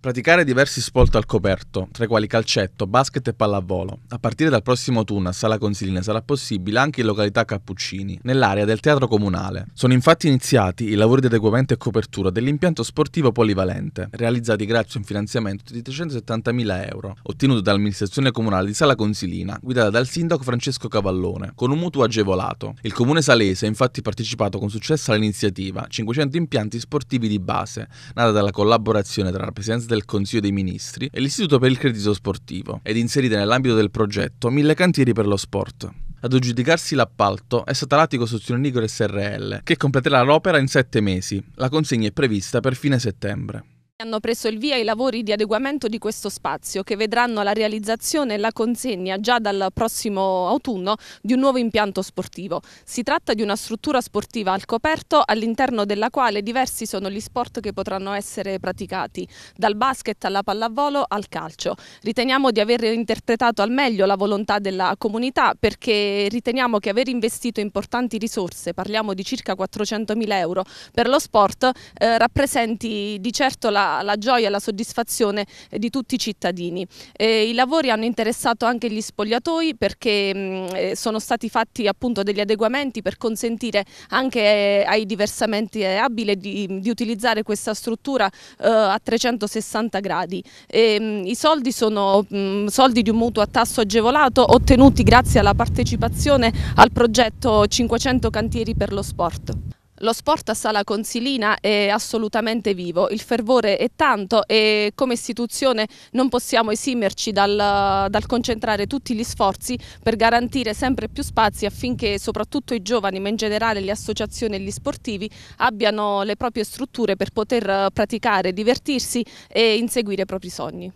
Praticare diversi sport al coperto, tra i quali calcetto, basket e pallavolo. A partire dal prossimo turno a Sala Consilina sarà possibile anche in località Cappuccini, nell'area del teatro comunale. Sono infatti iniziati i lavori di adeguamento e copertura dell'impianto sportivo polivalente, realizzati grazie a un finanziamento di 370.000 euro, ottenuto dall'amministrazione comunale di Sala Consilina, guidata dal sindaco Francesco Cavallone, con un mutuo agevolato. Il comune salese ha infatti partecipato con successo all'iniziativa 500 impianti sportivi di base, nata dalla collaborazione tra la presidenza del Consiglio dei Ministri e l'Istituto per il Credito Sportivo, ed inserite nell'ambito del progetto Mille Cantieri per lo Sport. Ad aggiudicarsi l'appalto è stata l'Attico Sozionicolo SRL, che completerà l'opera in sette mesi. La consegna è prevista per fine settembre. Hanno preso il via i lavori di adeguamento di questo spazio che vedranno la realizzazione e la consegna già dal prossimo autunno di un nuovo impianto sportivo. Si tratta di una struttura sportiva al coperto all'interno della quale diversi sono gli sport che potranno essere praticati, dal basket alla pallavolo al calcio. Riteniamo di aver interpretato al meglio la volontà della comunità perché riteniamo che aver investito importanti risorse, parliamo di circa 400.000 euro, per lo sport eh, rappresenti di certo la la, gioia e la soddisfazione eh, di tutti i cittadini. Eh, I lavori hanno interessato anche gli spogliatoi perché mh, mm, eh, sono stati fatti appunto degli adeguamenti per consentire anche eh, ai diversamente abili di, di utilizzare questa struttura eh, a 360 gradi. E, ehm, mh, I soldi sono mh, mm, soldi di un mutuo a tasso agevolato ottenuti grazie alla partecipazione al progetto 500 cantieri per lo sport. Lo sport a Sala Consilina è assolutamente vivo, il fervore è tanto e come istituzione non possiamo esimerci dal, dal, concentrare tutti gli sforzi per garantire sempre più spazi affinché soprattutto i giovani ma in generale le associazioni e gli sportivi abbiano le proprie strutture per poter praticare, divertirsi e inseguire i propri sogni.